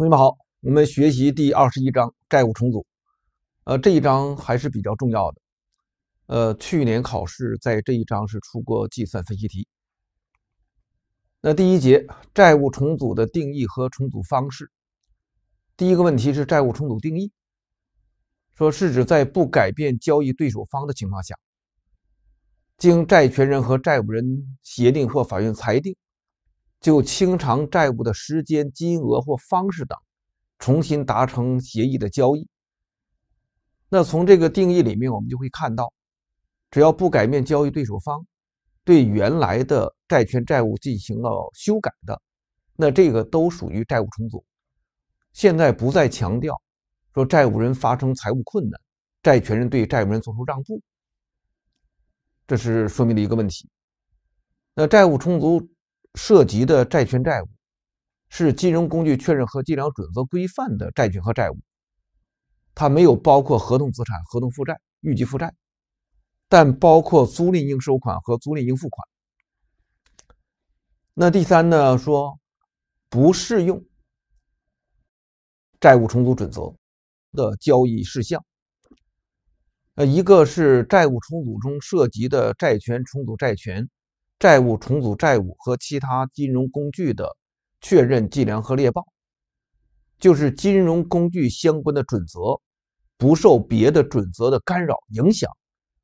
同学们好，我们学习第二十一章债务重组，呃，这一章还是比较重要的，呃，去年考试在这一章是出过计算分析题。那第一节债务重组的定义和重组方式，第一个问题是债务重组定义，说是指在不改变交易对手方的情况下，经债权人和债务人协定或法院裁定。就清偿债务的时间、金额或方式等，重新达成协议的交易。那从这个定义里面，我们就会看到，只要不改变交易对手方对原来的债权债务进行了修改的，那这个都属于债务重组。现在不再强调说债务人发生财务困难，债权人对债务人做出让步，这是说明的一个问题。那债务重组。涉及的债权债务是金融工具确认和计量准则规范的债权和债务，它没有包括合同资产、合同负债、预计负债，但包括租赁应收款和租赁应付款。那第三呢？说不适用债务重组准则的交易事项。呃，一个是债务重组中涉及的债权重组债权。债务重组、债务和其他金融工具的确认、计量和列报，就是金融工具相关的准则，不受别的准则的干扰影响。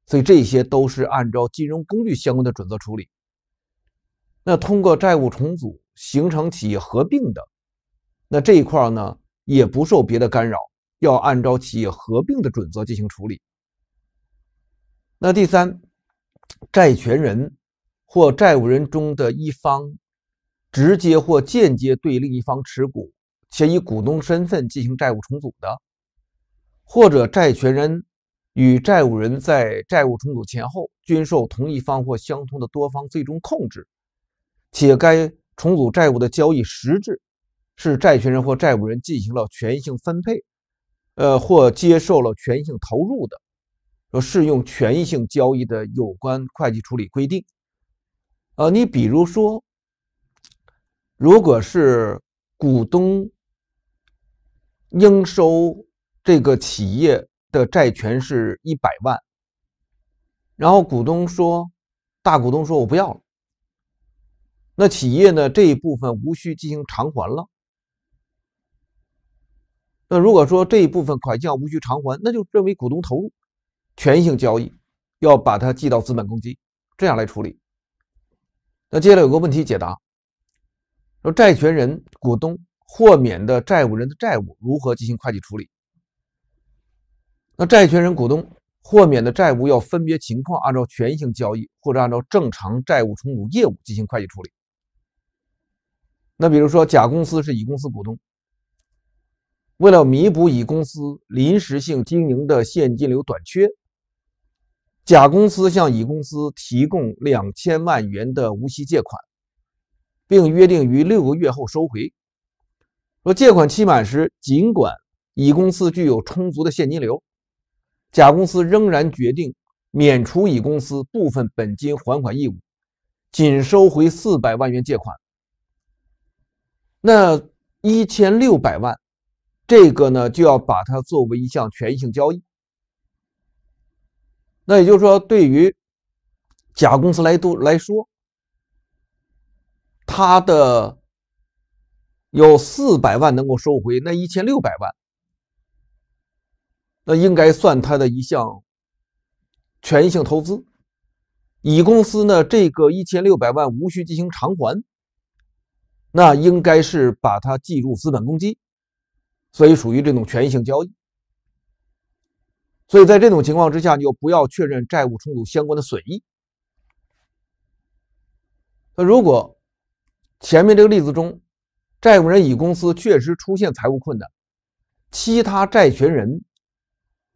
所以这些都是按照金融工具相关的准则处理。那通过债务重组形成企业合并的，那这一块呢也不受别的干扰，要按照企业合并的准则进行处理。那第三，债权人。或债务人中的一方直接或间接对另一方持股，且以股东身份进行债务重组的，或者债权人与债务人在债务重组前后均受同一方或相同的多方最终控制，且该重组债务的交易实质是债权人或债务人进行了权益性分配，呃，或接受了权益性投入的，和适用权益性交易的有关会计处理规定。呃，你比如说，如果是股东应收这个企业的债权是一百万，然后股东说，大股东说我不要了，那企业呢这一部分无需进行偿还了。那如果说这一部分款项无需偿还，那就认为股东投入权益性交易，要把它记到资本公积，这样来处理。那接下来有个问题解答：说债权人股东豁免的债务人的债务如何进行会计处理？那债权人股东豁免的债务要分别情况，按照权益性交易或者按照正常债务重组业务进行会计处理。那比如说，甲公司是乙公司股东，为了弥补乙公司临时性经营的现金流短缺。甲公司向乙公司提供两千万元的无息借款，并约定于六个月后收回。若借款期满时，尽管乙公司具有充足的现金流，甲公司仍然决定免除乙公司部分本金还款义务，仅收回四百万元借款。那一千六百万，这个呢，就要把它作为一项权益性交易。那也就是说，对于甲公司来都来说，他的有四百万能够收回，那一千六百万，那应该算他的一项权益性投资。乙公司呢，这个一千六百万无需进行偿还，那应该是把它计入资本公积，所以属于这种权益性交易。所以在这种情况之下，就不要确认债务重组相关的损益。那如果前面这个例子中，债务人乙公司确实出现财务困难，其他债权人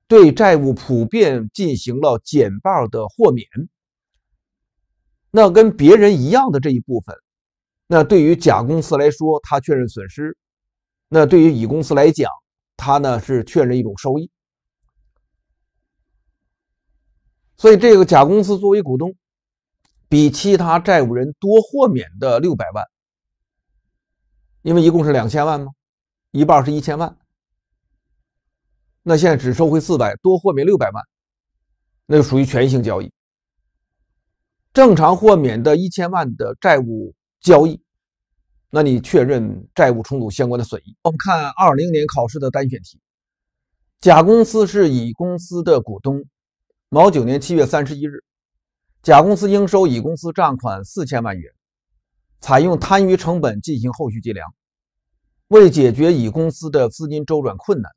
对债务普遍进行了减半的豁免，那跟别人一样的这一部分，那对于甲公司来说，他确认损失；那对于乙公司来讲，他呢是确认一种收益。所以，这个甲公司作为股东，比其他债务人多豁免的六百万，因为一共是两千万吗？一半是一千万，那现在只收回四百，多豁免六百万，那就属于全性交易。正常豁免的一千万的债务交易，那你确认债务重组相关的损益。我们看二零年考试的单选题：甲公司是乙公司的股东。某九年七月三十一日，甲公司应收乙公司账款四千万元，采用摊余成本进行后续计量。为解决乙公司的资金周转困难，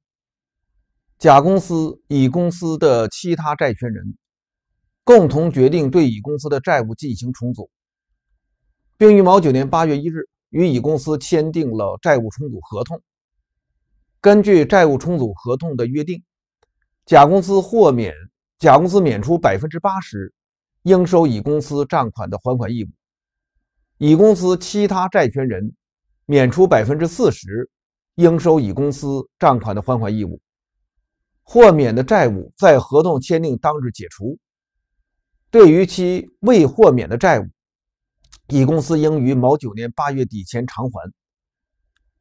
甲公司、乙公司的其他债权人共同决定对乙公司的债务进行重组，并于某九年八月一日与乙公司签订了债务重组合同。根据债务重组合同的约定，甲公司豁免。甲公司免除百分之八十应收乙公司账款的还款义务，乙公司其他债权人免除百分之四十应收乙公司账款的还款义务，豁免的债务在合同签订当日解除，对于其未豁免的债务，乙公司应于某九年八月底前偿还。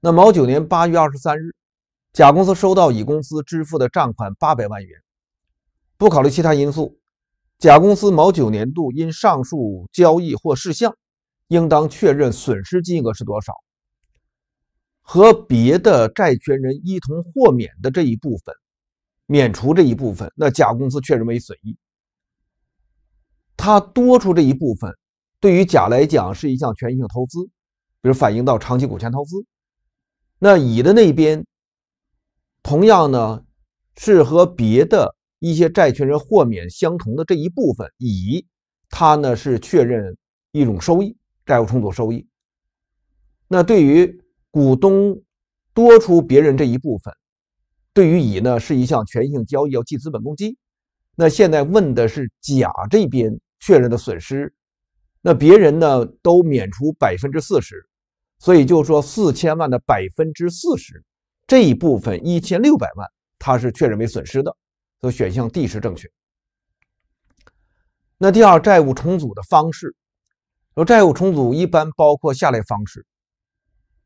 那某九年八月二十三日，甲公司收到乙公司支付的账款八百万元。不考虑其他因素，甲公司某九年度因上述交易或事项，应当确认损失金额是多少？和别的债权人一同豁免的这一部分，免除这一部分，那甲公司确认为损益。它多出这一部分，对于甲来讲是一项权益性投资，比如反映到长期股权投资。那乙的那边，同样呢，是和别的。一些债权人豁免相同的这一部分，乙他呢是确认一种收益，债务重组收益。那对于股东多出别人这一部分，对于乙呢是一项权益性交易，要记资本公积。那现在问的是甲这边确认的损失，那别人呢都免除百分之四十，所以就是说四千万的百分之四十这一部分一千六百万，它是确认为损失的。则选项 D 是正确。那第二，债务重组的方式，说债务重组一般包括下列方式，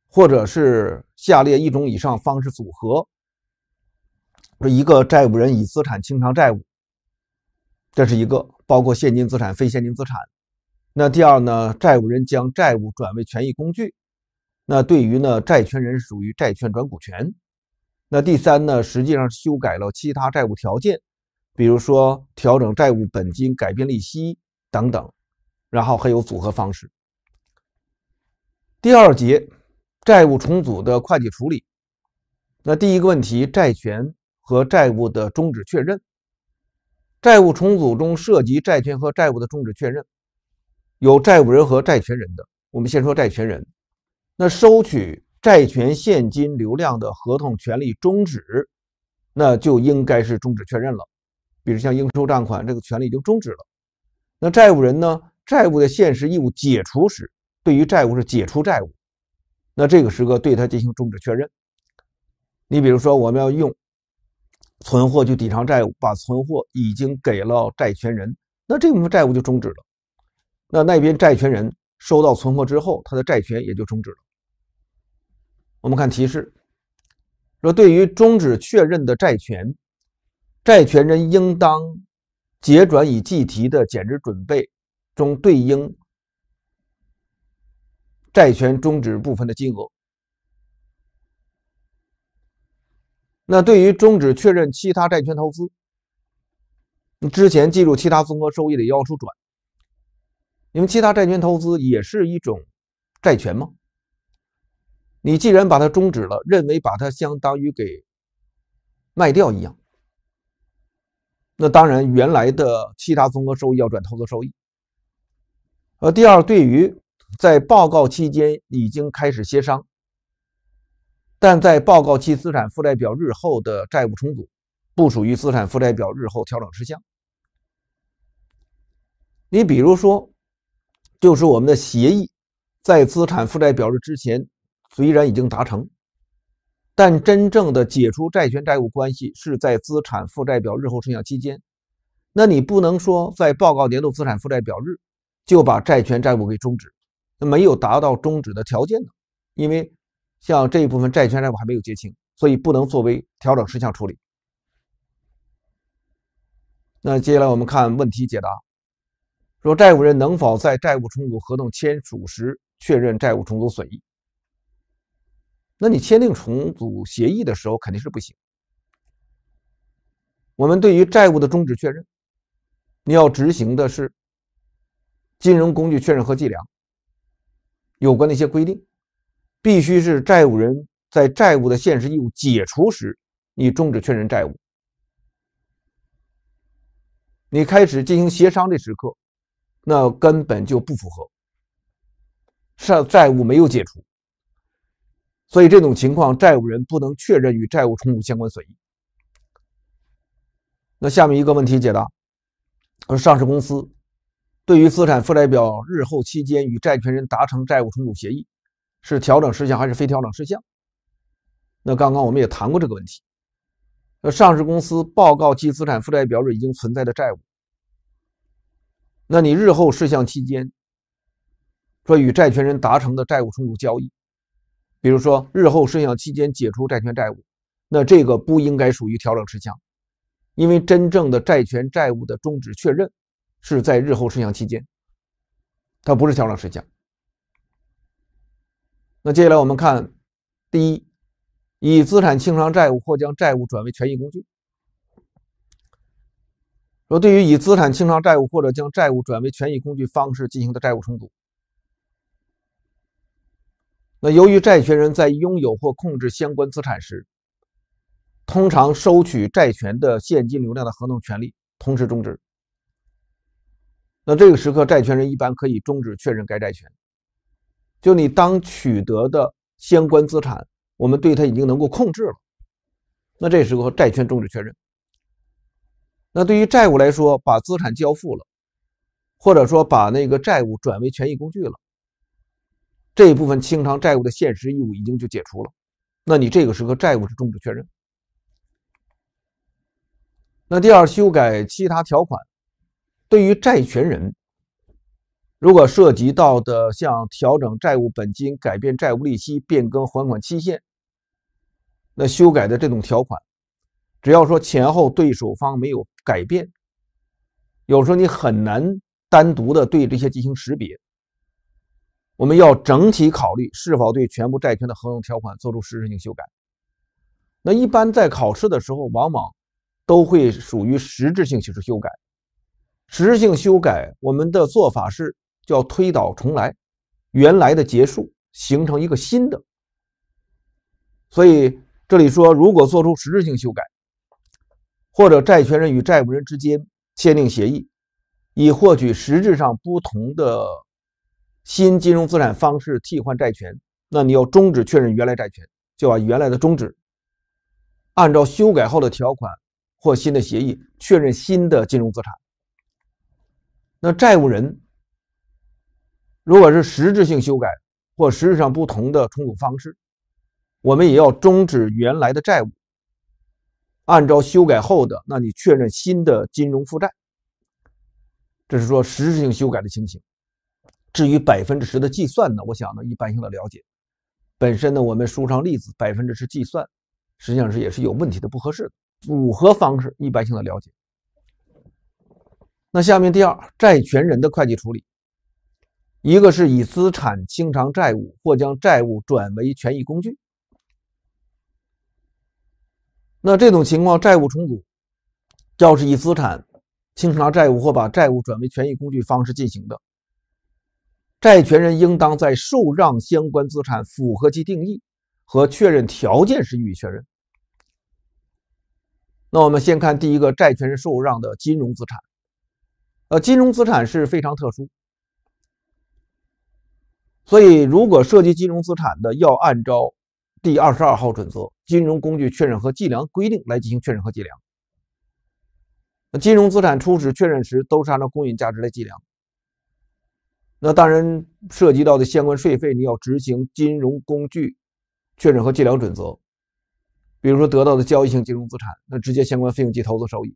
或者是下列一种以上方式组合。说一个债务人以资产清偿债务，这是一个包括现金资产、非现金资产。那第二呢，债务人将债务转为权益工具，那对于呢债权人属于债权转股权。那第三呢，实际上修改了其他债务条件，比如说调整债务本金、改变利息等等，然后还有组合方式。第二节，债务重组的会计处理。那第一个问题，债权和债务的终止确认。债务重组中涉及债权和债务的终止确认，有债务人和债权人的。我们先说债权人，那收取。债权现金流量的合同权利终止，那就应该是终止确认了。比如像应收账款这个权利已经终止了，那债务人呢？债务的现实义务解除时，对于债务是解除债务，那这个时刻对他进行终止确认。你比如说，我们要用存货去抵偿债务，把存货已经给了债权人，那这部分债务就终止了。那那边债权人收到存货之后，他的债权也就终止了。我们看提示说，对于终止确认的债权，债权人应当结转已计提的减值准备中对应债权终止部分的金额。那对于终止确认其他债权投资，之前计入其他综合收益的要求转，因为其他债权投资也是一种债权吗？你既然把它终止了，认为把它相当于给卖掉一样，那当然原来的其他综合收益要转投资收益。呃，第二，对于在报告期间已经开始协商，但在报告期资产负债表日后的债务重组，不属于资产负债表日后调整事项。你比如说，就是我们的协议在资产负债表日之前。虽然已经达成，但真正的解除债权债务关系是在资产负债表日后生效期间。那你不能说在报告年度资产负债表日就把债权债务给终止，那没有达到终止的条件呢？因为像这一部分债权债务还没有结清，所以不能作为调整事项处理。那接下来我们看问题解答：说债务人能否在债务重组合同签署时确认债务重组损益？那你签订重组协议的时候肯定是不行。我们对于债务的终止确认，你要执行的是金融工具确认和计量有关的一些规定，必须是债务人在债务的现实义务解除时，你终止确认债务。你开始进行协商的时刻，那根本就不符合，是债务没有解除。所以这种情况，债务人不能确认与债务重组相关损益。那下面一个问题解答：而上市公司对于资产负债表日后期间与债权人达成债务重组协议，是调整事项还是非调整事项？那刚刚我们也谈过这个问题。那上市公司报告其资产负债表日已经存在的债务，那你日后事项期间说与债权人达成的债务重组交易。比如说，日后生效期间解除债权债务，那这个不应该属于调整事项，因为真正的债权债务的终止确认是在日后生效期间，它不是调整事项。那接下来我们看，第一，以资产清偿债务或将债务转为权益工具。说对于以资产清偿债务或者将债务转为权益工具方式进行的债务重组。那由于债权人在拥有或控制相关资产时，通常收取债权的现金流量的合同权利同时终止。那这个时刻，债权人一般可以终止确认该债权。就你当取得的相关资产，我们对它已经能够控制了。那这时候，债权终止确认。那对于债务来说，把资产交付了，或者说把那个债务转为权益工具了。这一部分清偿债务的现实义务已经就解除了，那你这个时候债务是终止确认。那第二，修改其他条款，对于债权人，如果涉及到的像调整债务本金、改变债务利息、变更还款期限，那修改的这种条款，只要说前后对手方没有改变，有时候你很难单独的对这些进行识别。我们要整体考虑是否对全部债权的合同条款做出实质性修改。那一般在考试的时候，往往都会属于实质性形式修改。实质性修改，我们的做法是叫推倒重来，原来的结束，形成一个新的。所以这里说，如果做出实质性修改，或者债权人与债务人之间签订协议，以获取实质上不同的。新金融资产方式替换债权，那你要终止确认原来债权，就把原来的终止，按照修改后的条款或新的协议确认新的金融资产。那债务人如果是实质性修改或实质上不同的重组方式，我们也要终止原来的债务，按照修改后的，那你确认新的金融负债。这是说实质性修改的情形。至于百分之十的计算呢？我想呢，一般性的了解。本身呢，我们书上例子百分之十计算，实际上是也是有问题的，不合适的组合方式。一般性的了解。那下面第二，债权人的会计处理，一个是以资产清偿债务或将债务转为权益工具。那这种情况，债务重组要是以资产清偿债务或把债务转为权益工具方式进行的。债权人应当在受让相关资产符合其定义和确认条件时予以确认。那我们先看第一个，债权人受让的金融资产。呃，金融资产是非常特殊，所以如果涉及金融资产的，要按照第二十二号准则《金融工具确认和计量》规定来进行确认和计量。金融资产初始确认时都是按照公允价值来计量。那当然涉及到的相关税费，你要执行金融工具确认和计量准则。比如说得到的交易性金融资产，那直接相关费用及投资收益；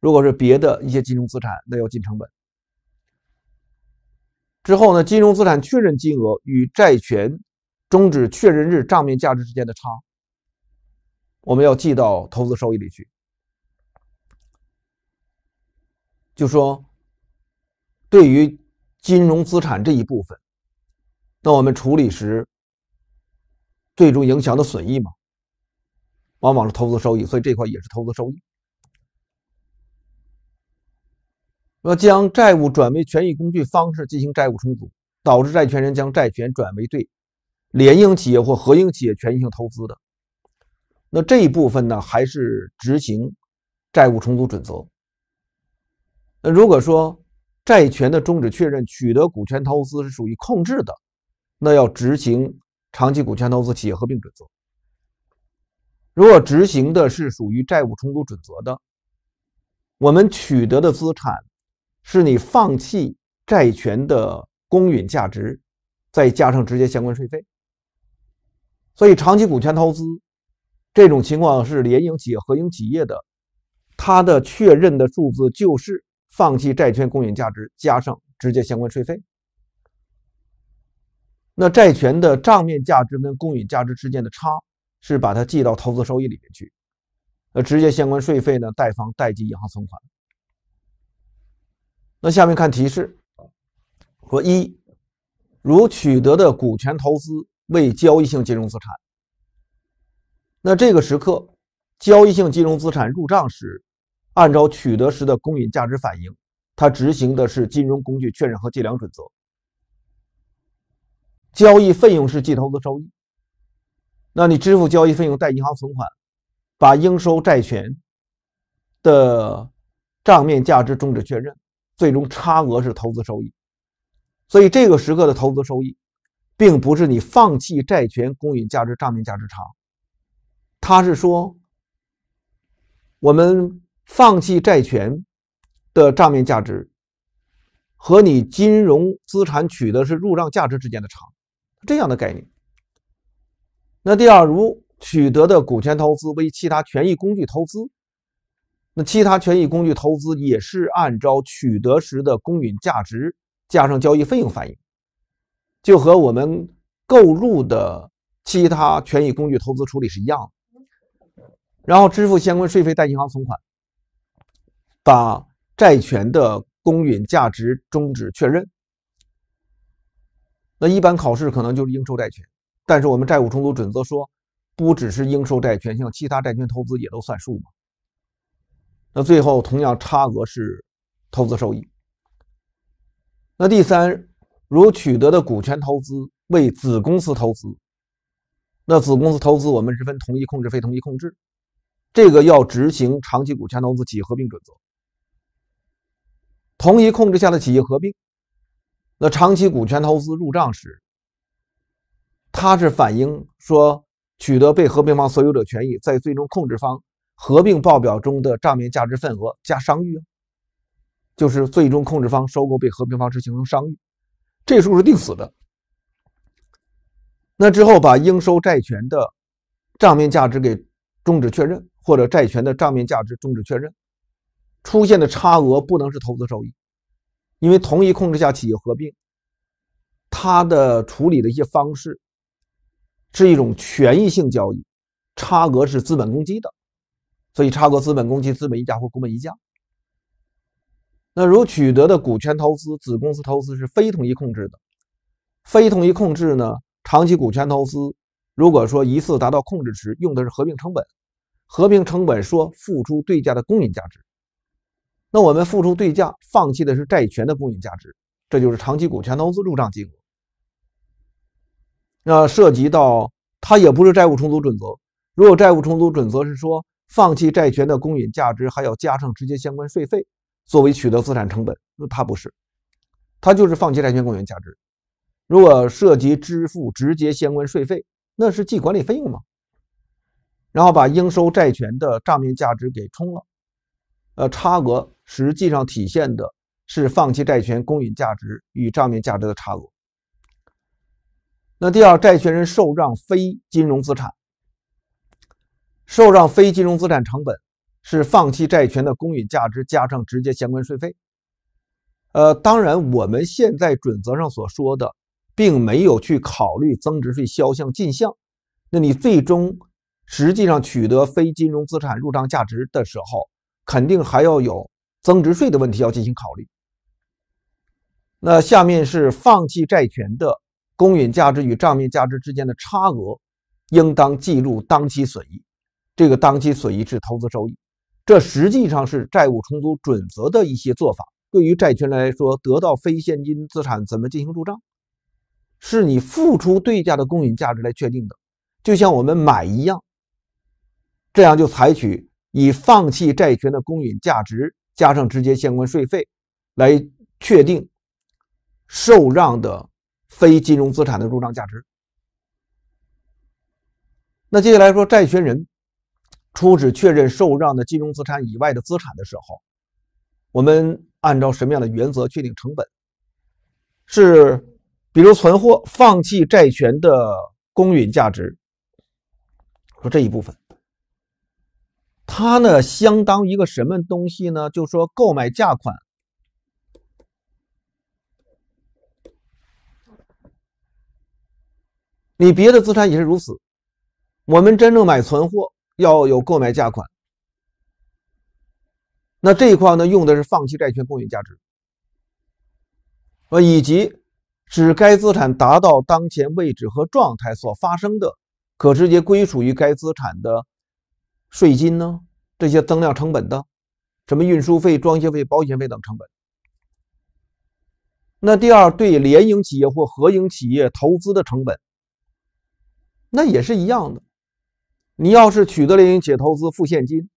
如果是别的一些金融资产，那要进成本。之后呢，金融资产确认金额与债权终止确认日账面价值之间的差，我们要记到投资收益里去。就说对于金融资产这一部分，那我们处理时，最终影响的损益嘛，往往是投资收益，所以这块也是投资收益。那将债务转为权益工具方式进行债务重组，导致债权人将债权转为对联营企业或合营企业权益性投资的，那这一部分呢，还是执行债务重组准则。那如果说，债权的终止确认，取得股权投资是属于控制的，那要执行长期股权投资企业合并准则。如果执行的是属于债务重组准则的，我们取得的资产是你放弃债权的公允价值，再加上直接相关税费。所以，长期股权投资这种情况是联营企业、合营企业的，它的确认的数字就是。放弃债券公允价值加上直接相关税费，那债权的账面价值跟公允价值之间的差是把它记到投资收益里面去。那直接相关税费呢，贷方贷记银行存款。那下面看提示，说一，如取得的股权投资为交易性金融资产，那这个时刻交易性金融资产入账时。按照取得时的公允价值反应，它执行的是金融工具确认和计量准则。交易费用是计投资收益。那你支付交易费用贷银行存款，把应收债权的账面价值终止确认，最终差额是投资收益。所以这个时刻的投资收益，并不是你放弃债权公允价值账面价值差，它是说我们。放弃债权的账面价值和你金融资产取得是入账价值之间的差，这样的概念。那第二，如取得的股权投资为其他权益工具投资，那其他权益工具投资也是按照取得时的公允价值加上交易费用反映，就和我们购入的其他权益工具投资处理是一样的。然后支付相关税费，贷银行存款。把债权的公允价值终止确认。那一般考试可能就是应收债权，但是我们债务重组准则说，不只是应收债权，像其他债权投资也都算数嘛。那最后同样差额是投资收益。那第三，如取得的股权投资为子公司投资，那子公司投资我们是分同一控制非同一控制，这个要执行长期股权投资企业合并准则。同一控制下的企业合并，那长期股权投资入账时，它是反映说取得被合并方所有者权益在最终控制方合并报表中的账面价值份额加商誉啊，就是最终控制方收购被合并方时形成商誉，这数是定死的。那之后把应收债权的账面价值给终止确认，或者债权的账面价值终止确认。出现的差额不能是投资收益，因为同一控制下企业合并，它的处理的一些方式是一种权益性交易，差额是资本公积的，所以差额资本公积资本溢价或股本溢价。那如取得的股权投资子公司投资是非同一控制的，非同一控制呢长期股权投资如果说一次达到控制时用的是合并成本，合并成本说付出对价的公允价值。那我们付出对价，放弃的是债权的公允价值，这就是长期股权投资入账金额。那涉及到它也不是债务重组准则。如果债务重组准则是说放弃债权的公允价值还要加上直接相关税费作为取得资产成本，那它不是，它就是放弃债权公允价值。如果涉及支付直接相关税费，那是记管理费用嘛？然后把应收债权的账面价值给冲了。呃，差额实际上体现的是放弃债权公允价值与账面价值的差额。那第二，债权人受让非金融资产，受让非金融资产成本是放弃债权的公允价值加上直接相关税费。呃，当然我们现在准则上所说的，并没有去考虑增值税销项进项。那你最终实际上取得非金融资产入账价值的时候。肯定还要有增值税的问题要进行考虑。那下面是放弃债权的公允价值与账面价值之间的差额，应当计入当期损益。这个当期损益是投资收益，这实际上是债务重组准则的一些做法。对于债权来说，得到非现金资产怎么进行入账？是你付出对价的公允价值来确定的，就像我们买一样。这样就采取。以放弃债权的公允价值加上直接相关税费，来确定受让的非金融资产的入账价值。那接下来说，债权人初始确认受让的金融资产以外的资产的时候，我们按照什么样的原则确定成本？是比如存货放弃债权的公允价值，说这一部分。它呢，相当一个什么东西呢？就说购买价款，你别的资产也是如此。我们真正买存货要有购买价款。那这一块呢，用的是放弃债权公允价值，呃，以及使该资产达到当前位置和状态所发生的，可直接归属于该资产的。税金呢？这些增量成本的，什么运输费、装卸费、保险费等成本。那第二，对联营企业或合营企业投资的成本，那也是一样的。你要是取得联营企业投资付现金，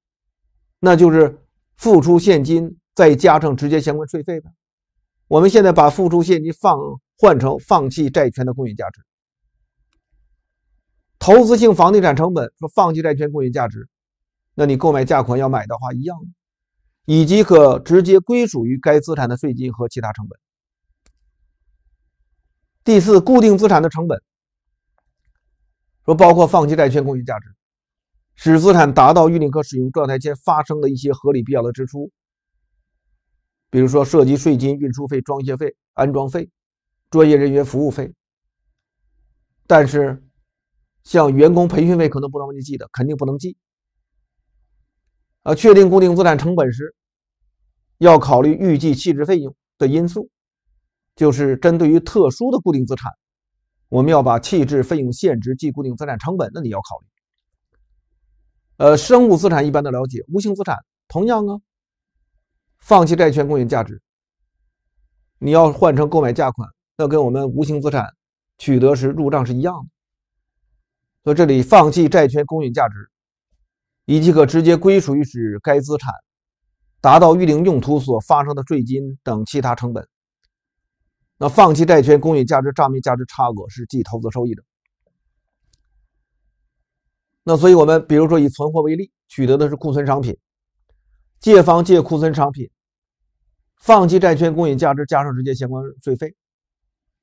那就是付出现金，再加上直接相关税费的。我们现在把付出现金放换成放弃债权的公允价值，投资性房地产成本说放弃债权公允价值。那你购买价款要买的话一样，以及可直接归属于该资产的税金和其他成本。第四，固定资产的成本，说包括放弃债券公允价值，使资产达到预定可使用状态前发生的一些合理必要的支出，比如说涉及税金、运输费、装卸费、安装费、专业人员服务费。但是，像员工培训费可能不能忘记记的，肯定不能记。啊，确定固定资产成本时，要考虑预计弃置费用的因素，就是针对于特殊的固定资产，我们要把弃置费用限值计固定资产成本。那你要考虑，呃，生物资产一般的了解，无形资产同样啊，放弃债权公允价值，你要换成购买价款，那跟我们无形资产取得时入账是一样的，所以这里放弃债权公允价值。以及可直接归属于使该资产达到预定用途所发生的税金等其他成本。那放弃债权公允价值账面价值差额是计投资收益的。那所以，我们比如说以存货为例，取得的是库存商品，借方借库存商品，放弃债权公允价值加上直接相关税费。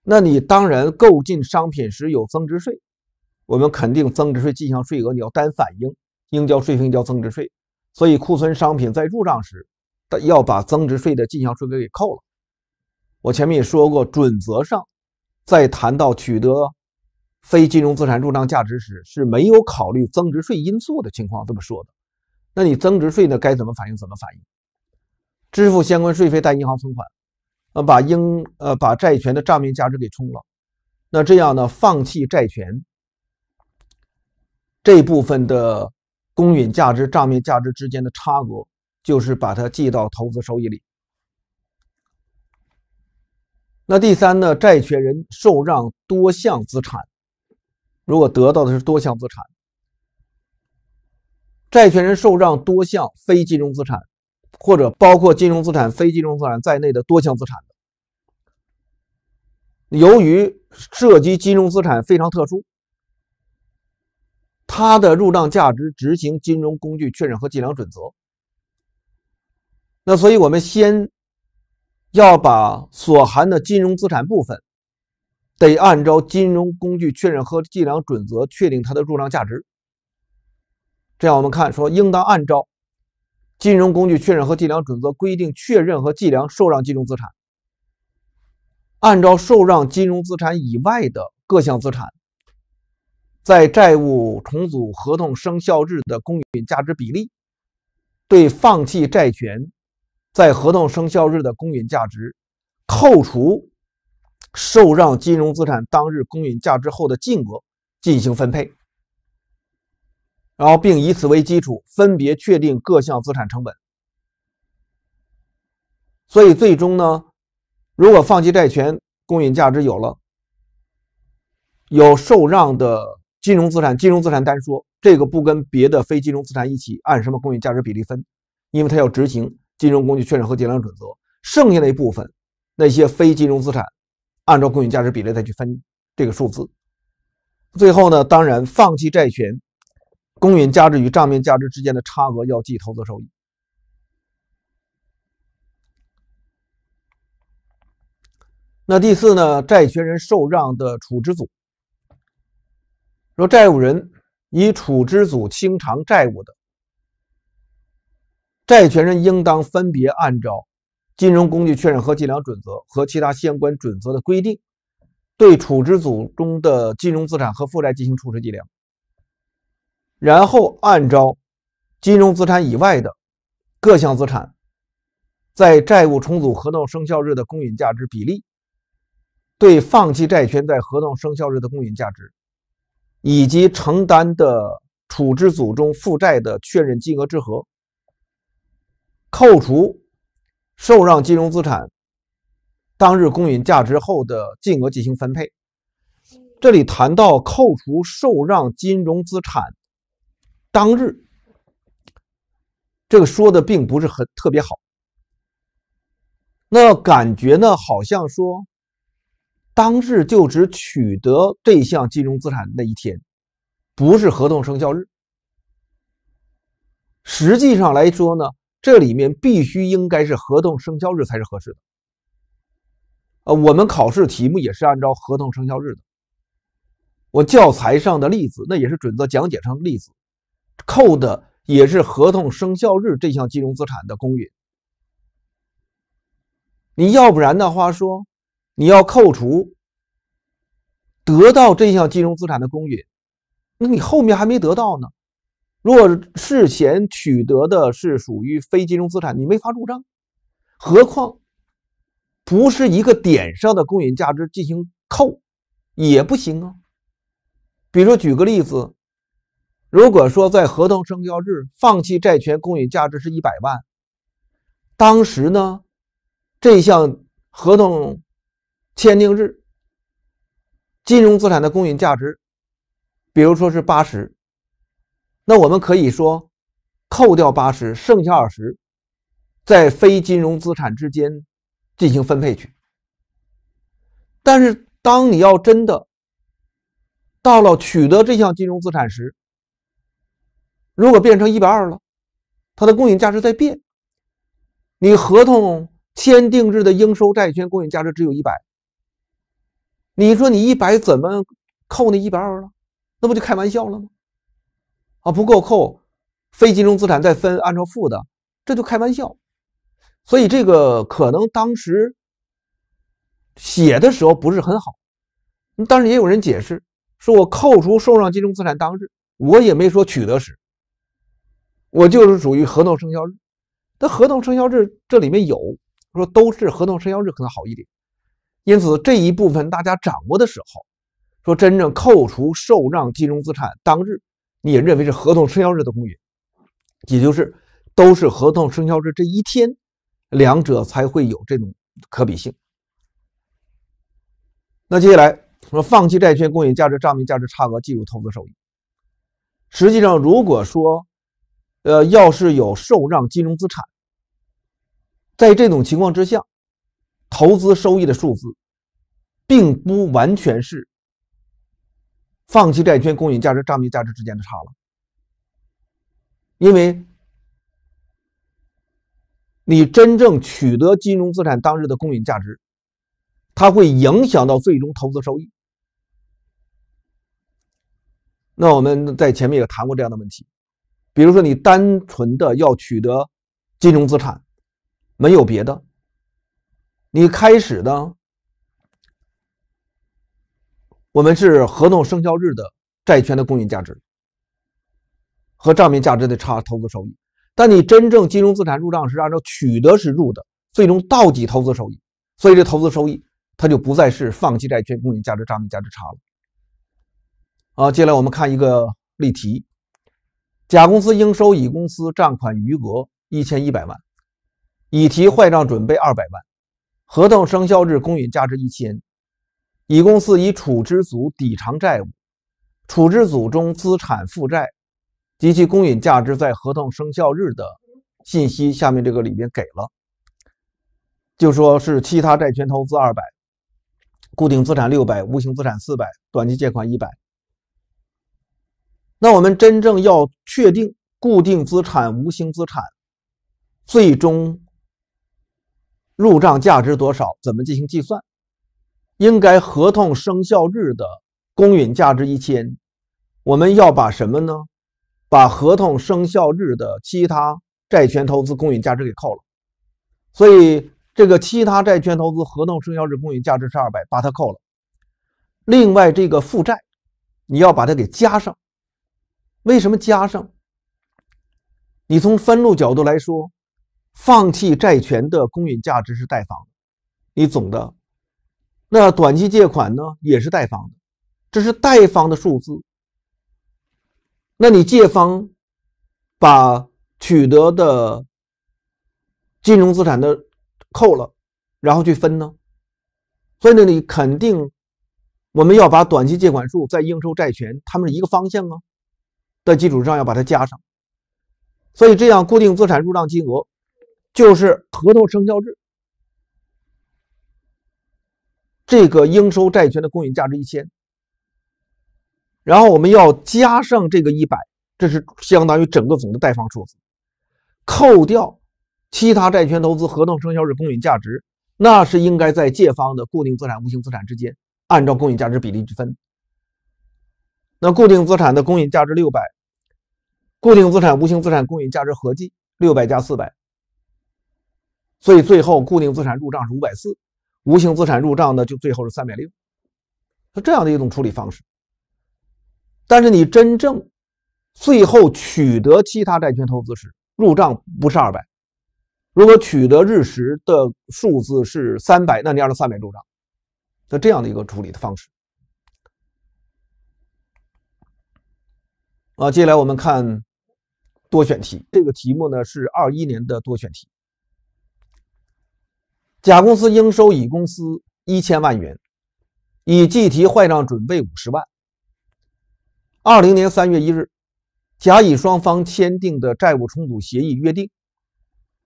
那你当然购进商品时有增值税，我们肯定增值税进项税额你要单反映。应交税费应交增值税，所以库存商品在入账时，要把增值税的进项税额给扣了。我前面也说过，准则上在谈到取得非金融资产入账价值时，是没有考虑增值税因素的情况这么说的。那你增值税呢？该怎么反映？怎么反映？支付相关税费，贷银行存款，呃，把应呃把债权的账面价值给冲了。那这样呢？放弃债权这部分的。公允价值、账面价值之间的差额，就是把它记到投资收益里。那第三呢？债权人受让多项资产，如果得到的是多项资产，债权人受让多项非金融资产，或者包括金融资产、非金融资产在内的多项资产，由于涉及金融资产非常特殊。它的入账价值执行金融工具确认和计量准则。那所以，我们先要把所含的金融资产部分，得按照金融工具确认和计量准则确定它的入账价值。这样，我们看说，应当按照金融工具确认和计量准则规定确认和计量受让金融资产。按照受让金融资产以外的各项资产。在债务重组合同生效日的公允价值比例，对放弃债权在合同生效日的公允价值扣除受让金融资产当日公允价值后的净额进行分配，然后并以此为基础分别确定各项资产成本。所以最终呢，如果放弃债权公允价值有了，有受让的。金融资产，金融资产单说，这个不跟别的非金融资产一起按什么公允价值比例分，因为它要执行金融工具确认和计量准则。剩下的一部分，那些非金融资产，按照公允价值比例再去分这个数字。最后呢，当然放弃债权，公允价值与账面价值之间的差额要计投资收益。那第四呢，债权人受让的处置组。若债务人以处置组清偿债务的，债权人应当分别按照《金融工具确认和计量准则》和其他相关准则的规定，对处置组中的金融资产和负债进行处置计量，然后按照金融资产以外的各项资产在债务重组合同生效日的公允价值比例，对放弃债权在合同生效日的公允价值。以及承担的处置组中负债的确认金额之和，扣除受让金融资产当日公允价值后的净额进行分配。这里谈到扣除受让金融资产当日，这个说的并不是很特别好。那感觉呢，好像说。当日就只取得这项金融资产那一天，不是合同生效日。实际上来说呢，这里面必须应该是合同生效日才是合适的。呃，我们考试题目也是按照合同生效日的。我教材上的例子，那也是准则讲解上的例子，扣的也是合同生效日这项金融资产的公允。你要不然的话说。你要扣除得到这项金融资产的公允，那你后面还没得到呢。若事前取得的是属于非金融资产，你没法入账。何况，不是一个点上的公允价值进行扣也不行啊。比如说，举个例子，如果说在合同生效日放弃债权公允价值是一百万，当时呢这项合同。签订日，金融资产的公允价值，比如说是八十，那我们可以说扣掉八十，剩下二十，在非金融资产之间进行分配去。但是，当你要真的到了取得这项金融资产时，如果变成一百二了，它的公允价值在变，你合同签订日的应收债权公允价值只有一百。你说你一百怎么扣那一百二了？那不就开玩笑了吗？啊，不够扣，非金融资产再分按照负的，这就开玩笑。所以这个可能当时写的时候不是很好，但是也有人解释说，我扣除受让金融资产当日，我也没说取得时，我就是属于合同生效日。那合同生效日这里面有说都是合同生效日，可能好一点。因此，这一部分大家掌握的时候，说真正扣除受让金融资产当日，你也认为是合同生效日的公允，也就是都是合同生效日这一天，两者才会有这种可比性。那接下来说，放弃债券公允价值账面价值差额计入投资收益。实际上，如果说，呃，要是有受让金融资产，在这种情况之下。投资收益的数字，并不完全是放弃债券公允价值账面价值之间的差了，因为你真正取得金融资产当日的公允价值，它会影响到最终投资收益。那我们在前面也谈过这样的问题，比如说你单纯的要取得金融资产，没有别的。你开始的，我们是合同生效日的债权的公允价值和账面价值的差投资收益，但你真正金融资产入账是按照取得时入的，最终到底投资收益，所以这投资收益它就不再是放弃债权公允价值账面价值差了。啊，接下来我们看一个例题：甲公司应收乙公司账款余额一千一百万，已提坏账准备二百万。合同生效日公允价值一千，乙公司以处置组抵偿债务，处置组中资产负债及其公允价值在合同生效日的信息下面这个里面给了，就说是其他债权投资二百，固定资产六百，无形资产四百，短期借款一百。那我们真正要确定固定资产、无形资产最终。入账价值多少？怎么进行计算？应该合同生效日的公允价值一千，我们要把什么呢？把合同生效日的其他债权投资公允价值给扣了。所以这个其他债权投资合同生效日公允价值是二百，把它扣了。另外这个负债你要把它给加上。为什么加上？你从分录角度来说。放弃债权的公允价值是贷方，你总的那短期借款呢也是贷方，的，这是贷方的数字。那你借方把取得的金融资产的扣了，然后去分呢？所以呢，你肯定我们要把短期借款数在应收债权他们一个方向啊的基础上要把它加上，所以这样固定资产入账金额。就是合同生效日，这个应收债权的公允价值一千，然后我们要加上这个一百，这是相当于整个总的贷方数字。扣掉其他债权投资合同生效日公允价值，那是应该在借方的固定资产、无形资产之间按照公允价值比例去分。那固定资产的公允价值六百，固定资产、无形资产公允价值合计六百加四百。所以最后固定资产入账是五百四，无形资产入账呢就最后是三百六，是这样的一种处理方式。但是你真正最后取得其他债权投资时入账不是二百，如果取得日时的数字是三百，那你按照三百入账，是这样的一个处理的方式。啊，接下来我们看多选题，这个题目呢是二一年的多选题。甲公司应收乙公司一千万元，已计提坏账准备五十万。二零年三月一日，甲乙双方签订的债务重组协议约定：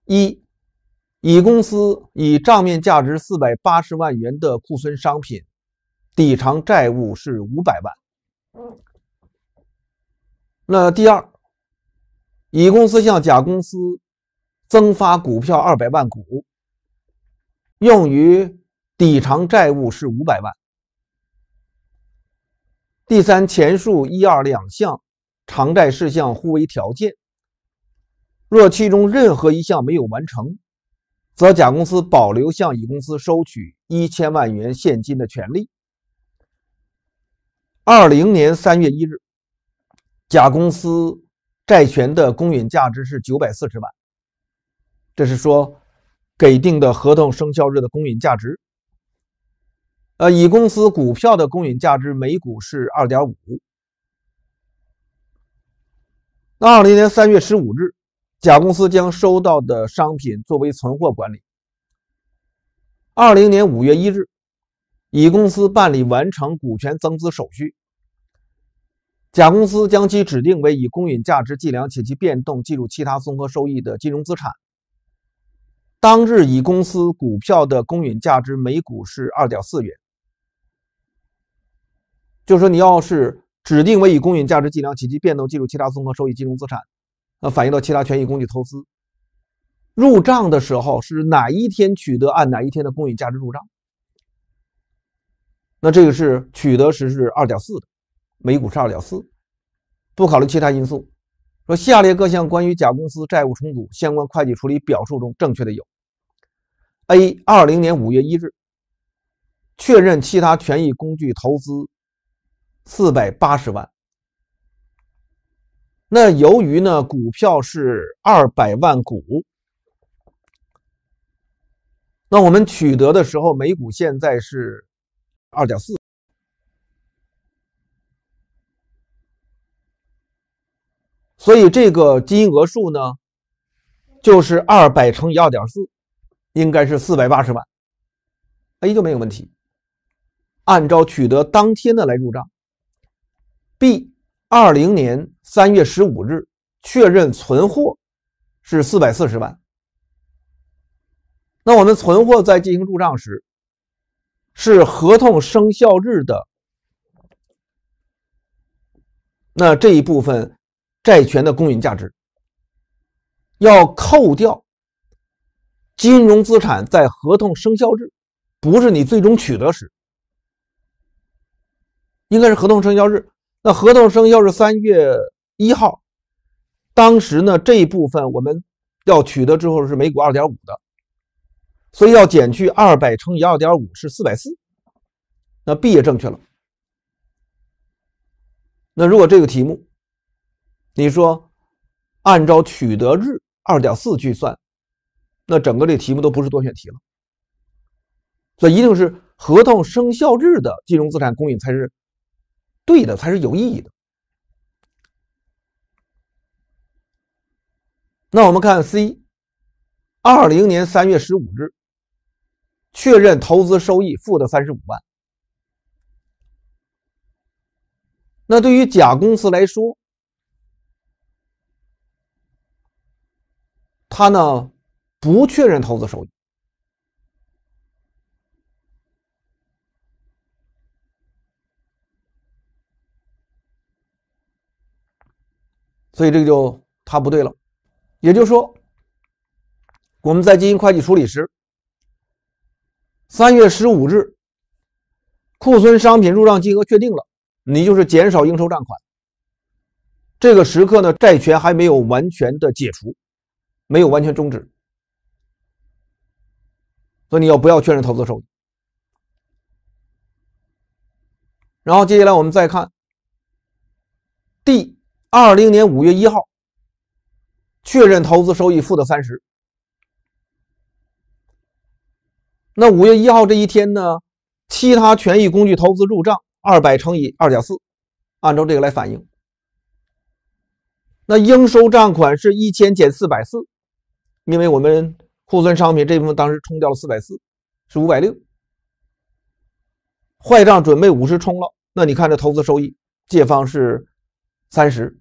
一、乙公司以账面价值四百八十万元的库存商品抵偿债务是五百万。那第二，乙公司向甲公司增发股票二百万股。用于抵偿债务是五百万。第三，前述一二两项偿债事项互为条件。若其中任何一项没有完成，则甲公司保留向乙公司收取一千万元现金的权利。二零年三月一日，甲公司债权的公允价值是九百四十万。这是说。给定的合同生效日的公允价值，呃，乙公司股票的公允价值每股是二点五。二零年三月十五日，甲公司将收到的商品作为存货管理。二零年五月一日，乙公司办理完成股权增资手续，甲公司将其指定为以公允价值计量且其变动计入其他综合收益的金融资产。当日乙公司股票的公允价值每股是二点四元，就说你要是指定为以公允价值计量及其变动计入其他综合收益金融资产，那反映到其他权益工具投资，入账的时候是哪一天取得，按哪一天的公允价值入账。那这个是取得时是二点四的，每股是二点四，不考虑其他因素。说下列各项关于甲公司债务重组相关会计处理表述中正确的有：A，二零年五月一日确认其他权益工具投资四百八十万。那由于呢股票是二百万股，那我们取得的时候每股现在是二点四。所以这个金额数呢，就是二百乘以二点四，应该是四百八十万。A 就没有问题。按照取得当天的来入账。B 二零年三月十五日确认存货是四百四十万。那我们存货在进行入账时，是合同生效日的。那这一部分。债权的公允价值要扣掉金融资产在合同生效日，不是你最终取得时，应该是合同生效日。那合同生效日三月一号，当时呢这一部分我们要取得之后是每股二点五的，所以要减去二百乘以二点五是四百四，那 B 也正确了。那如果这个题目。你说按照取得日二点四去算，那整个这题目都不是多选题了。所以一定是合同生效日的金融资产供应才是对的，才是有意义的。那我们看 C，二零年三月十五日确认投资收益负的三十五万。那对于甲公司来说。他呢，不确认投资收益，所以这个就他不对了。也就是说，我们在进行会计处理时，三月十五日库存商品入账金额确定了，你就是减少应收账款。这个时刻呢，债权还没有完全的解除。没有完全终止，所以你要不要确认投资收益？然后接下来我们再看，第二零年五月一号确认投资收益负的三十。那五月一号这一天呢？其他权益工具投资入账二百乘以二点四，按照这个来反映。那应收账款是一千减四百四。因为我们库存商品这部分当时冲掉了四百四，是五百六，坏账准备五十冲了，那你看这投资收益借方是三十，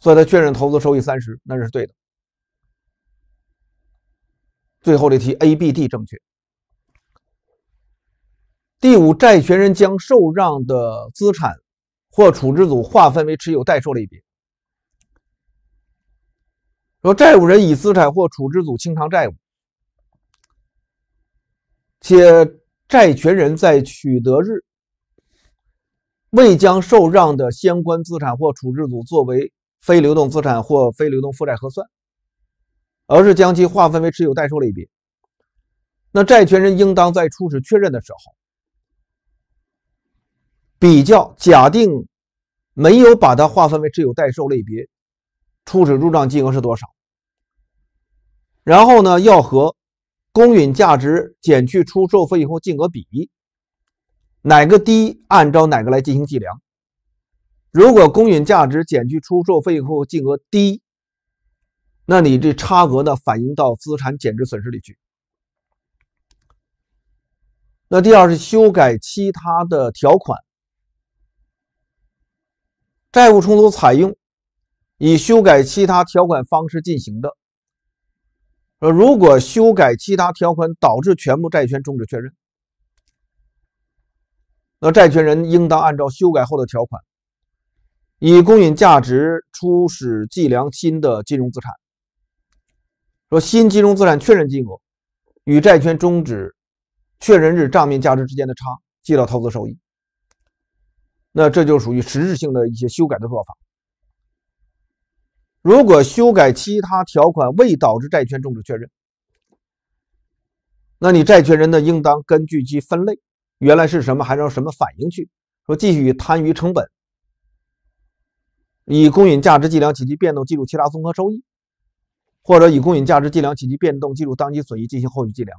所以他确认投资收益三十，那是对的。最后这题 A、B、D 正确。第五，债权人将受让的资产或处置组划分为持有待售类别。说债务人以资产或处置组清偿债务，且债权人在取得日未将受让的相关资产或处置组作为非流动资产或非流动负债核算，而是将其划分为持有待售类别，那债权人应当在初始确认的时候比较假定没有把它划分为持有待售类别。初始入账金额是多少？然后呢，要和公允价值减去出售费用金额比，哪个低，按照哪个来进行计量。如果公允价值减去出售费用金额低，那你这差额呢，反映到资产减值损失里去。那第二是修改其他的条款，债务重组采用。以修改其他条款方式进行的，说如果修改其他条款导致全部债权终止确认，那债权人应当按照修改后的条款以公允价值初始计量新的金融资产。说新金融资产确认金额与债权终止确认日账面价值之间的差记到投资收益。那这就属于实质性的一些修改的做法。如果修改其他条款未导致债权终止确认，那你债权人呢，应当根据其分类，原来是什么，还照什么反应去说，继续摊余成本，以公允价值计量及其变动计入其他综合收益，或者以公允价值计量及其变动计入当期损益进行后续计量。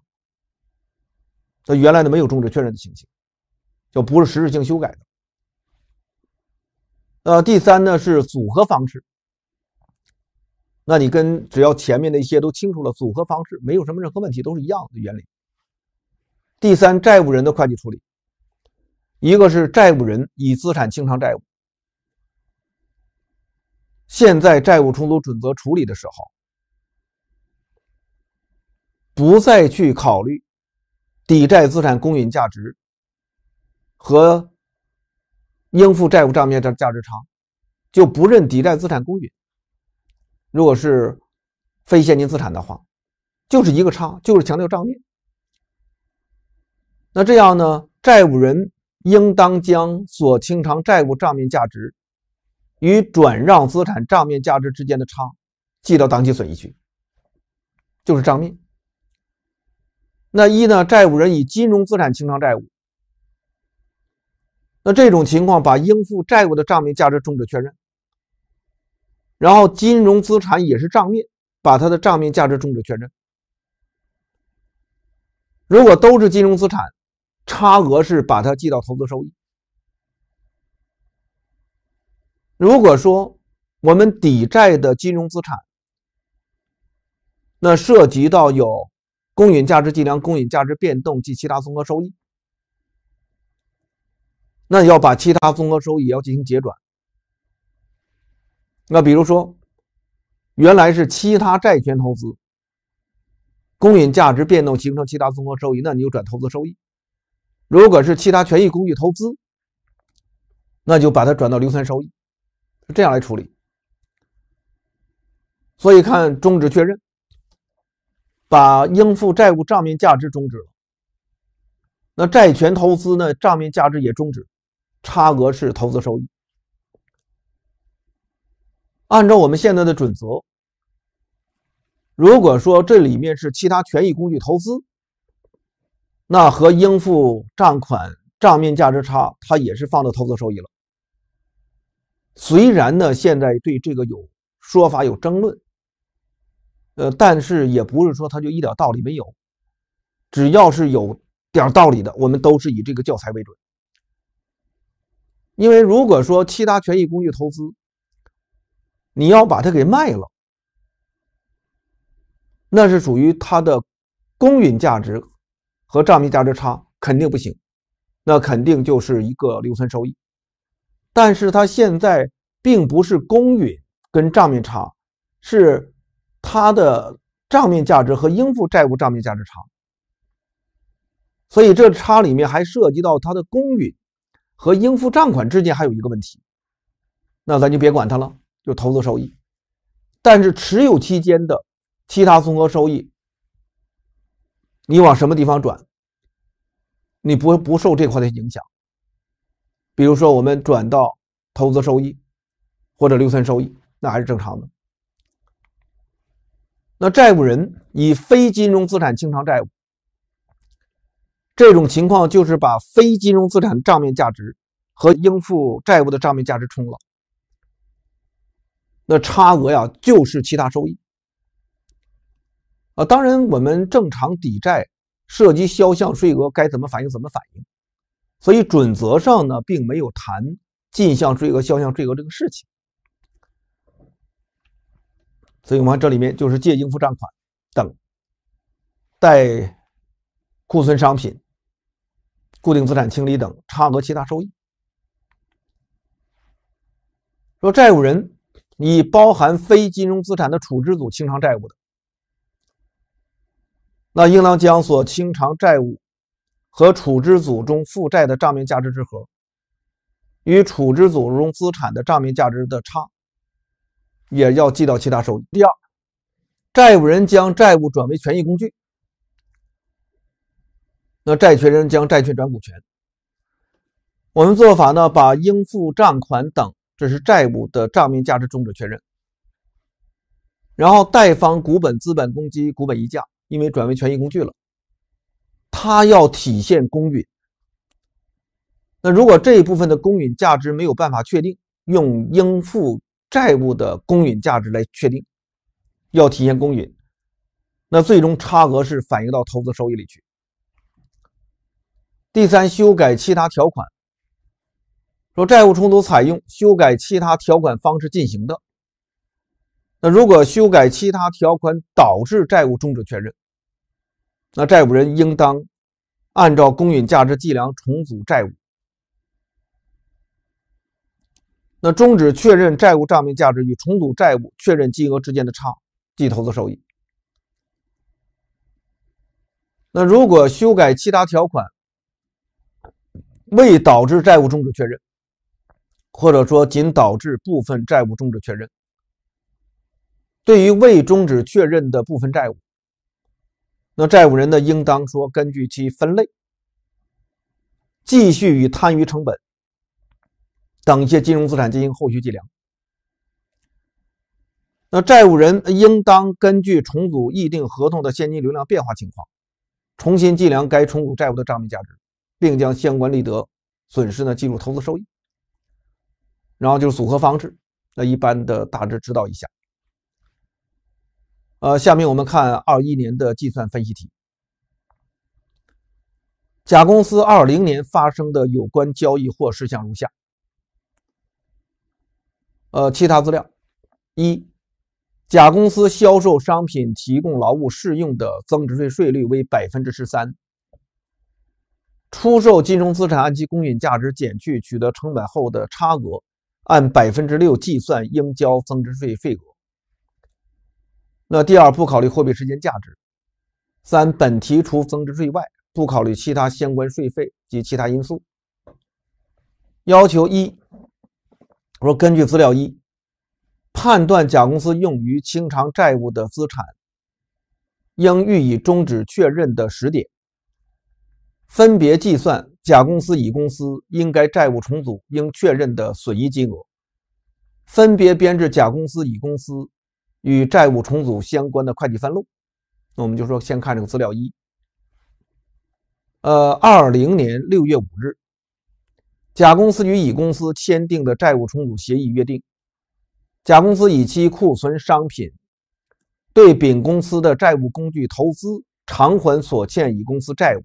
那原来的没有终止确认的情形，就不是实质性修改的。呃，第三呢是组合方式。那你跟只要前面的一些都清楚了，组合方式没有什么任何问题，都是一样的原理。第三，债务人的会计处理，一个是债务人以资产清偿债务，现在债务重组准则处理的时候，不再去考虑抵债资产公允价值和应付债务账面的价值差，就不认抵债资产公允。如果是非现金资产的话，就是一个差，就是强调账面。那这样呢，债务人应当将所清偿债务账面价值与转让资产账面价值之间的差记到当期损益去，就是账面。那一呢，债务人以金融资产清偿债务，那这种情况把应付债务的账面价值终止确认。然后金融资产也是账面，把它的账面价值终止确认。如果都是金融资产，差额是把它记到投资收益。如果说我们抵债的金融资产，那涉及到有公允价值计量、公允价值变动及其他综合收益，那要把其他综合收益要进行结转。那比如说，原来是其他债权投资，公允价值变动形成其他综合收益，那你就转投资收益；如果是其他权益工具投资，那就把它转到留存收益，这样来处理。所以看终止确认，把应付债务账面价值终止了，那债权投资呢账面价值也终止，差额是投资收益。按照我们现在的准则，如果说这里面是其他权益工具投资，那和应付账款账面价值差，它也是放到投资收益了。虽然呢，现在对这个有说法有争论，呃，但是也不是说它就一点道理没有。只要是有点道理的，我们都是以这个教材为准。因为如果说其他权益工具投资，你要把它给卖了，那是属于它的公允价值和账面价值差，肯定不行，那肯定就是一个留存收益。但是它现在并不是公允跟账面差，是它的账面价值和应付债务账面价值差。所以这差里面还涉及到它的公允和应付账款之间还有一个问题，那咱就别管它了。就投资收益，但是持有期间的其他综合收益，你往什么地方转，你不不受这块的影响。比如说，我们转到投资收益或者留存收益，那还是正常的。那债务人以非金融资产清偿债务，这种情况就是把非金融资产账面价值和应付债务的账面价值冲了。那差额呀，就是其他收益。啊，当然，我们正常抵债涉及销项税额该怎么反映怎么反映，所以准则上呢，并没有谈进项税额、销项税额这个事情。所以我们看这里面就是借应付账款等、待库存商品、固定资产清理等差额其他收益。说债务人。以包含非金融资产的处置组清偿债务的，那应当将所清偿债务和处置组中负债的账面价值之和，与处置组中资产的账面价值的差，也要记到其他收益。第二，债务人将债务转为权益工具，那债权人将债权转股权，我们做法呢，把应付账款等。这是债务的账面价值终止确认，然后贷方股本资本公积股本溢价，因为转为权益工具了，它要体现公允。那如果这一部分的公允价值没有办法确定，用应付债务的公允价值来确定，要体现公允，那最终差额是反映到投资收益里去。第三，修改其他条款。说债务重组采用修改其他条款方式进行的，那如果修改其他条款导致债务终止确认，那债务人应当按照公允价值计量重组债务，那终止确认债务账面价值与重组债务确认金额之间的差计投资收益。那如果修改其他条款未导致债务终止确认。或者说，仅导致部分债务终止确认。对于未终止确认的部分债务，那债务人呢，应当说根据其分类，继续与摊余成本等一些金融资产进行后续计量。那债务人应当根据重组议定合同的现金流量变化情况，重新计量该重组债务的账面价值，并将相关利得损失呢计入投资收益。然后就是组合方式，那一般的大致知道一下。呃，下面我们看二一年的计算分析题。甲公司二零年发生的有关交易或事项如下。呃，其他资料：一、甲公司销售商品、提供劳务适用的增值税税率为百分之十三。出售金融资产按其公允价值减去取得成本后的差额。按百分之六计算应交增值税税额。那第二，不考虑货币时间价值。三，本提除增值税外，不考虑其他相关税费及其他因素。要求一，我说根据资料一，判断甲公司用于清偿债务的资产，应予以终止确认的时点。分别计算。甲公司、乙公司应该债务重组应确认的损益金额，分别编制甲公司、乙公司与债务重组相关的会计分录。那我们就说，先看这个资料一。呃，二零年六月五日，甲公司与乙公司签订的债务重组协议约定，甲公司以其库存商品对丙公司的债务工具投资偿还所欠乙公司债务。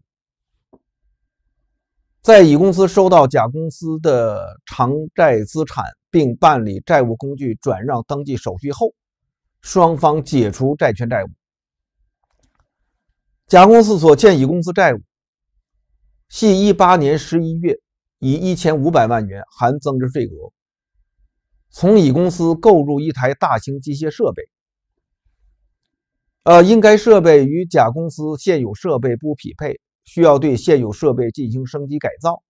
在乙公司收到甲公司的偿债资产，并办理债务工具转让登记手续后，双方解除债权债务。甲公司所欠乙公司债务，系一八年十一月以一千五百万元（含增值税额）从乙公司购入一台大型机械设备。呃，因该设备与甲公司现有设备不匹配。需要对现有设备进行升级改造，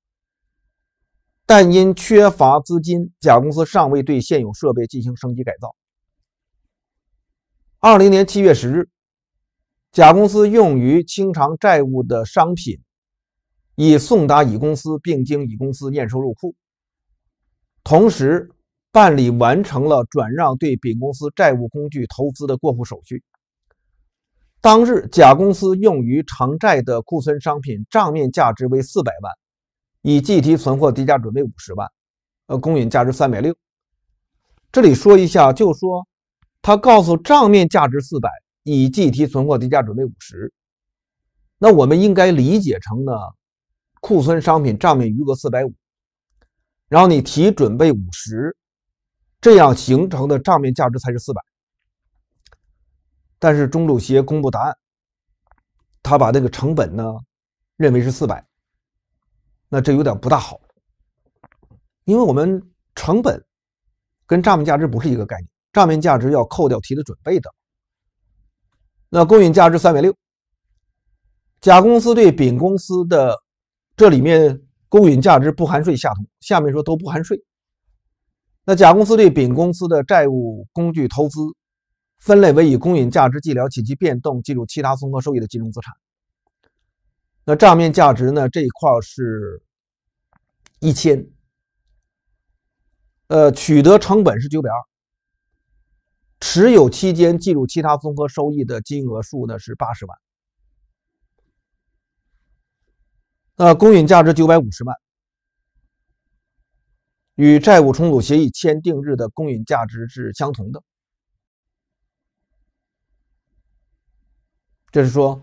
但因缺乏资金，甲公司尚未对现有设备进行升级改造。二零年七月十日，甲公司用于清偿债务的商品已送达乙公司，并经乙公司验收入库，同时办理完成了转让对丙公司债务工具投资的过户手续。当日，甲公司用于偿债的库存商品账面价值为四百万，已计提存货跌价准备五十万，呃，公允价值三百六。这里说一下，就说他告诉账面价值四百，已计提存货跌价准备五十，那我们应该理解成呢，库存商品账面余额四百五，然后你提准备五十，这样形成的账面价值才是四百。但是中注协公布答案，他把那个成本呢认为是四百，那这有点不大好，因为我们成本跟账面价值不是一个概念，账面价值要扣掉提的准备的，那公允价值三百六，甲公司对丙公司的这里面公允价值不含税下同，下面说都不含税，那甲公司对丙公司的债务工具投资。分类为以公允价值计量及其变动计入其他综合收益的金融资产。那账面价值呢？这一块是，一千。呃，取得成本是九百二，持有期间计入其他综合收益的金额数呢是八十万。那公允价值九百五十万，与债务重组协议签订日的公允价值是相同的。这是说，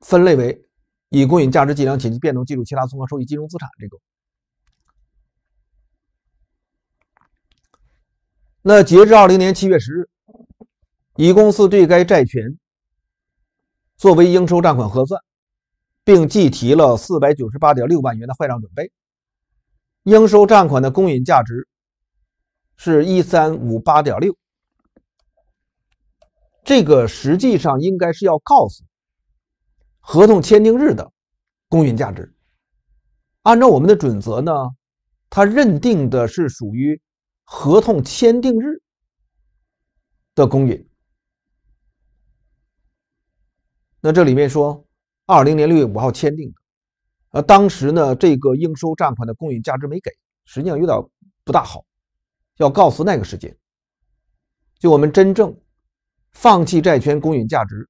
分类为以公允价值计量体其变动计入其他综合收益金融资产这个。那截至二零年七月十日，乙公司对该债权作为应收账款核算，并计提了四百九十八点六万元的坏账准备。应收账款的公允价值是一三五八点六。这个实际上应该是要告诉合同签订日的公允价值。按照我们的准则呢，他认定的是属于合同签订日的公允。那这里面说，二零年六月五号签订的，呃，当时呢这个应收账款的公允价值没给，实际上有点不大好，要告诉那个时间。就我们真正。放弃债权公允价值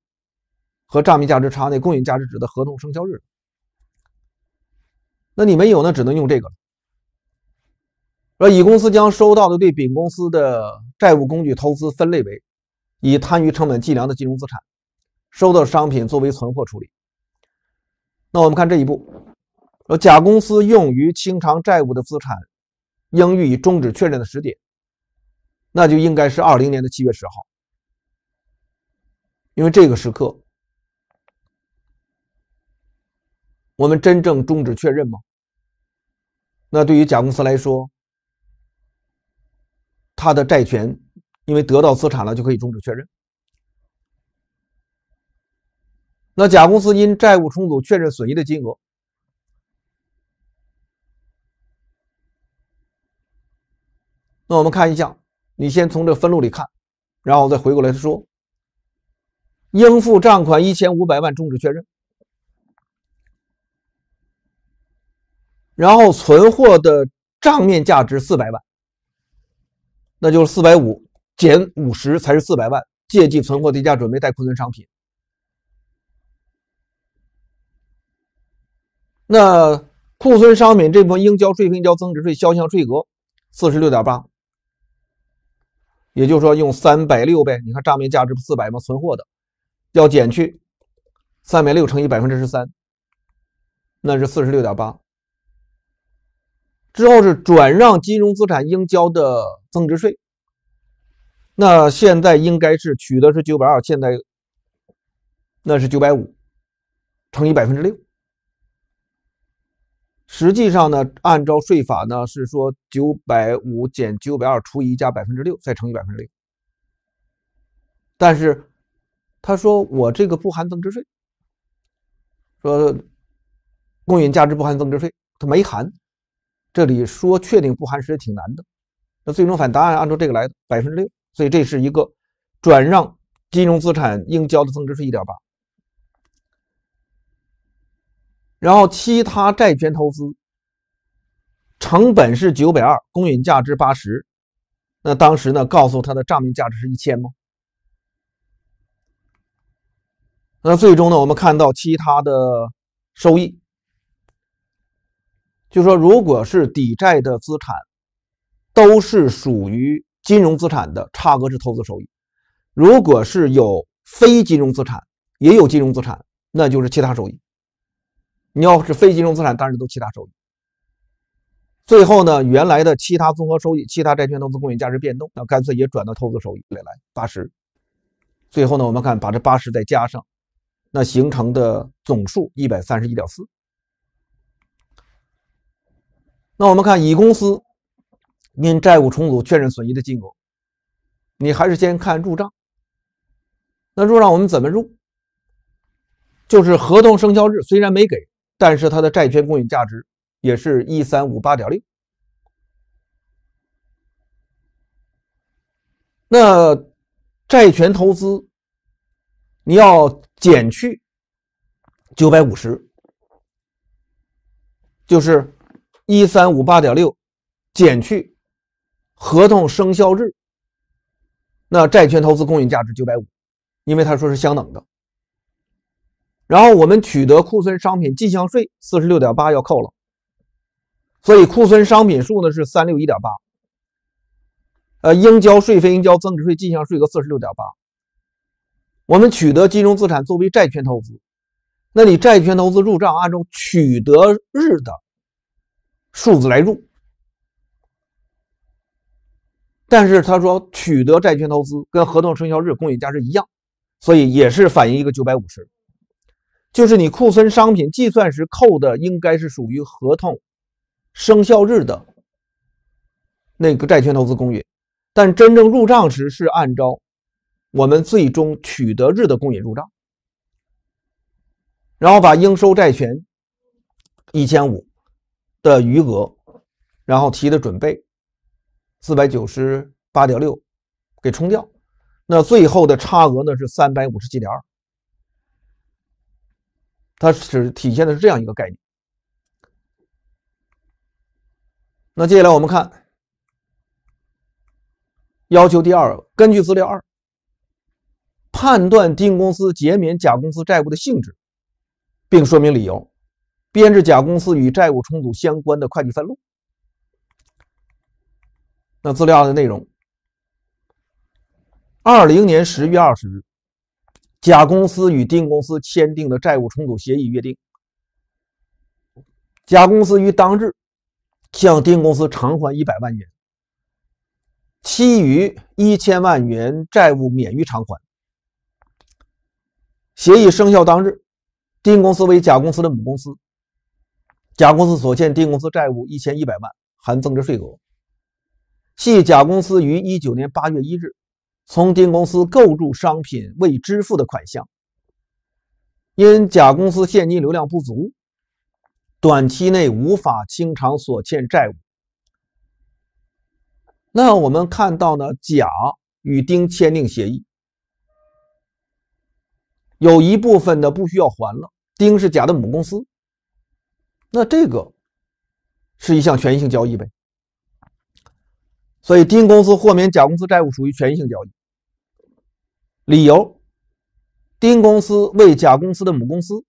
和账面价值差，那公允价值指的合同生效日。那你没有呢，只能用这个。而乙公司将收到的对丙公司的债务工具投资分类为以摊余成本计量的金融资产，收到商品作为存货处理。那我们看这一步，说甲公司用于清偿债务的资产应予以终止确认的时点，那就应该是二零年的七月十号。因为这个时刻，我们真正终止确认吗？那对于甲公司来说，他的债权因为得到资产了，就可以终止确认。那甲公司因债务重组确认损益的金额，那我们看一下，你先从这分录里看，然后再回过来说。应付账款一千五百万终止确认，然后存货的账面价值四百万，那就是四百五减五十才是四百万。借记存货低价准备带库存商品，那库存商品这部分应交税费交增值税销项税额四十六点八，也就是说用三百六呗。你看账面价值不四百吗？存货的。要减去三百六乘以百分之十三，那是四十六点八。之后是转让金融资产应交的增值税，那现在应该是取的是九百二，现在那是九百五乘以百分之六。实际上呢，按照税法呢是说九百五减九百二除一加百分之六再乘以百分之六，但是。他说：“我这个不含增值税，说公允价值不含增值税，他没含。这里说确定不含税挺难的，那最终反答案按照这个来的，百分之六。所以这是一个转让金融资产应交的增值税一点八，然后其他债权投资成本是九百二，公允价值八十。那当时呢，告诉他的账面价值是一千吗？”那最终呢，我们看到其他的收益，就说如果是抵债的资产，都是属于金融资产的差额是投资收益；如果是有非金融资产，也有金融资产，那就是其他收益。你要是非金融资产，当然都其他收益。最后呢，原来的其他综合收益、其他债权投资公允价值变动，那干脆也转到投资收益里来八十。最后呢，我们看把这八十再加上。那形成的总数一百三十一点四。那我们看乙公司因债务重组确认损益的金额，你还是先看入账。那入账我们怎么入？就是合同生效日虽然没给，但是它的债权公允价值也是一三五八点六。那债权投资你要。减去九百五十，就是一三五八点六，减去合同生效日那债权投资公允价值九百五，因为他说是相等的。然后我们取得库存商品进项税四十六点八要扣了，所以库存商品数呢是三六一点八，呃，应交税费应交增值税进项税额四十六点八。我们取得金融资产作为债权投资，那你债权投资入账按照取得日的数字来入。但是他说取得债权投资跟合同生效日公允价值一样，所以也是反映一个九百五十，就是你库存商品计算时扣的应该是属于合同生效日的那个债权投资公允，但真正入账时是按照。我们最终取得日的公引入账，然后把应收债权一千五的余额，然后提的准备四百九十八点六给冲掉，那最后的差额呢是三百五十七点二，它是体现的是这样一个概念。那接下来我们看要求第二，根据资料二。判断丁公司减免甲公司债务的性质，并说明理由，编制甲公司与债务重组相关的会计分录。那资料的内容：二零年十月二十日，甲公司与丁公司签订的债务重组协议约定，甲公司于当日向丁公司偿还一百万元，其余一千万元债务免于偿还。协议生效当日，丁公司为甲公司的母公司。甲公司所欠丁公司债务一千一百万（含增值税额），系甲公司于一九年八月一日从丁公司购入商品未支付的款项。因甲公司现金流量不足，短期内无法清偿所欠债务。那我们看到呢，甲与丁签订协议。有一部分的不需要还了。丁是甲的母公司，那这个是一项权益性交易呗。所以，丁公司豁免甲公司债务属于权益性交易。理由：丁公司为甲公司的母公司，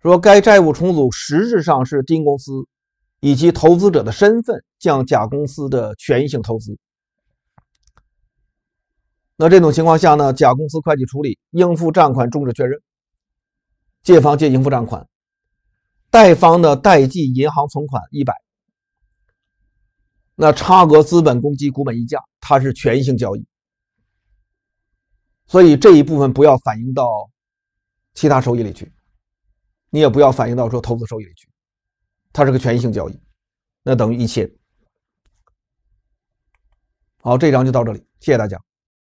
说该债务重组实质上是丁公司以及投资者的身份向甲公司的权益性投资。那这种情况下呢，甲公司会计处理应付账款终止确认，借方借应付账款，贷方的贷记银行存款一百。那差额资本公积股本溢价，它是权益性交易，所以这一部分不要反映到其他收益里去，你也不要反映到说投资收益里去，它是个权益性交易，那等于一千。好，这章就到这里，谢谢大家。